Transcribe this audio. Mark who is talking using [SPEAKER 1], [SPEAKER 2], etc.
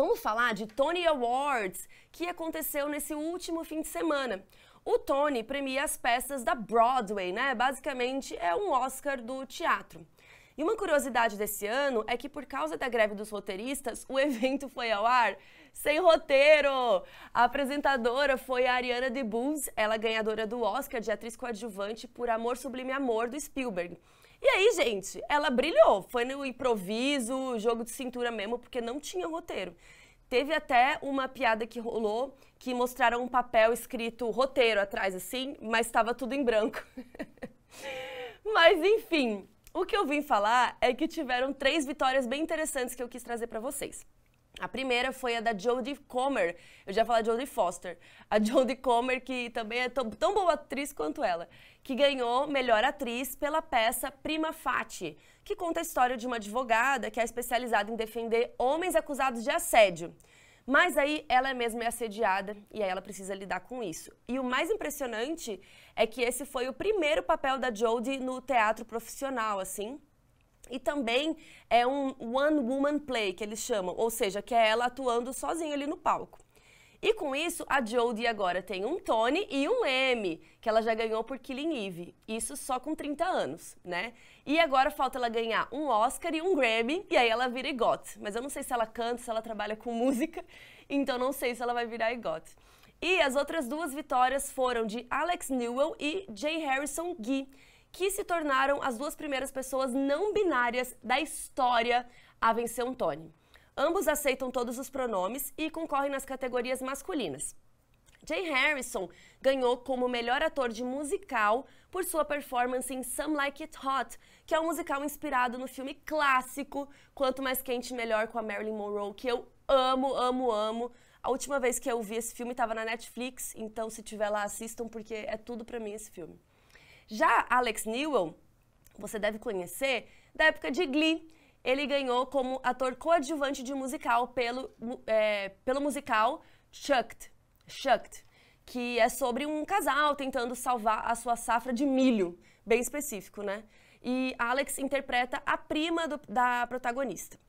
[SPEAKER 1] Vamos falar de Tony Awards, que aconteceu nesse último fim de semana. O Tony premia as peças da Broadway, né? Basicamente é um Oscar do teatro. E uma curiosidade desse ano é que, por causa da greve dos roteiristas, o evento foi ao ar sem roteiro. A apresentadora foi a Ariana DeBose, ela ganhadora do Oscar de atriz coadjuvante por Amor Sublime Amor, do Spielberg. E aí, gente, ela brilhou. Foi no improviso, jogo de cintura mesmo, porque não tinha roteiro. Teve até uma piada que rolou que mostraram um papel escrito roteiro atrás, assim, mas estava tudo em branco. mas enfim, o que eu vim falar é que tiveram três vitórias bem interessantes que eu quis trazer para vocês. A primeira foi a da Jodie Comer. Eu já falei de Jodie Foster. A Jodie Comer, que também é tão, tão, boa atriz quanto ela, que ganhou melhor atriz pela peça Prima Fati, que conta a história de uma advogada que é especializada em defender homens acusados de assédio. Mas aí ela mesma é assediada e aí ela precisa lidar com isso. E o mais impressionante é que esse foi o primeiro papel da Jodie no teatro profissional, assim. E também é um one-woman play, que eles chamam, ou seja, que é ela atuando sozinha ali no palco. E com isso, a Jodie agora tem um Tony e um M, que ela já ganhou por Killing Eve. Isso só com 30 anos, né? E agora falta ela ganhar um Oscar e um Grammy, e aí ela vira Igot. Mas eu não sei se ela canta, se ela trabalha com música, então não sei se ela vai virar Igot. E as outras duas vitórias foram de Alex Newell e Jay Harrison Gee, que se tornaram as duas primeiras pessoas não binárias da história a vencer um Tony. Ambos aceitam todos os pronomes e concorrem nas categorias masculinas. Jay Harrison ganhou como melhor ator de musical por sua performance em Some Like It Hot, que é um musical inspirado no filme clássico Quanto Mais Quente Melhor com a Marilyn Monroe, que eu amo, amo, amo. A última vez que eu vi esse filme estava na Netflix, então se tiver lá assistam porque é tudo para mim esse filme. Já Alex Newell, você deve conhecer da época de Glee ele ganhou como ator coadjuvante de musical pelo, é, pelo musical Chucked, Chucked, que é sobre um casal tentando salvar a sua safra de milho, bem específico, né? E Alex interpreta a prima do, da protagonista.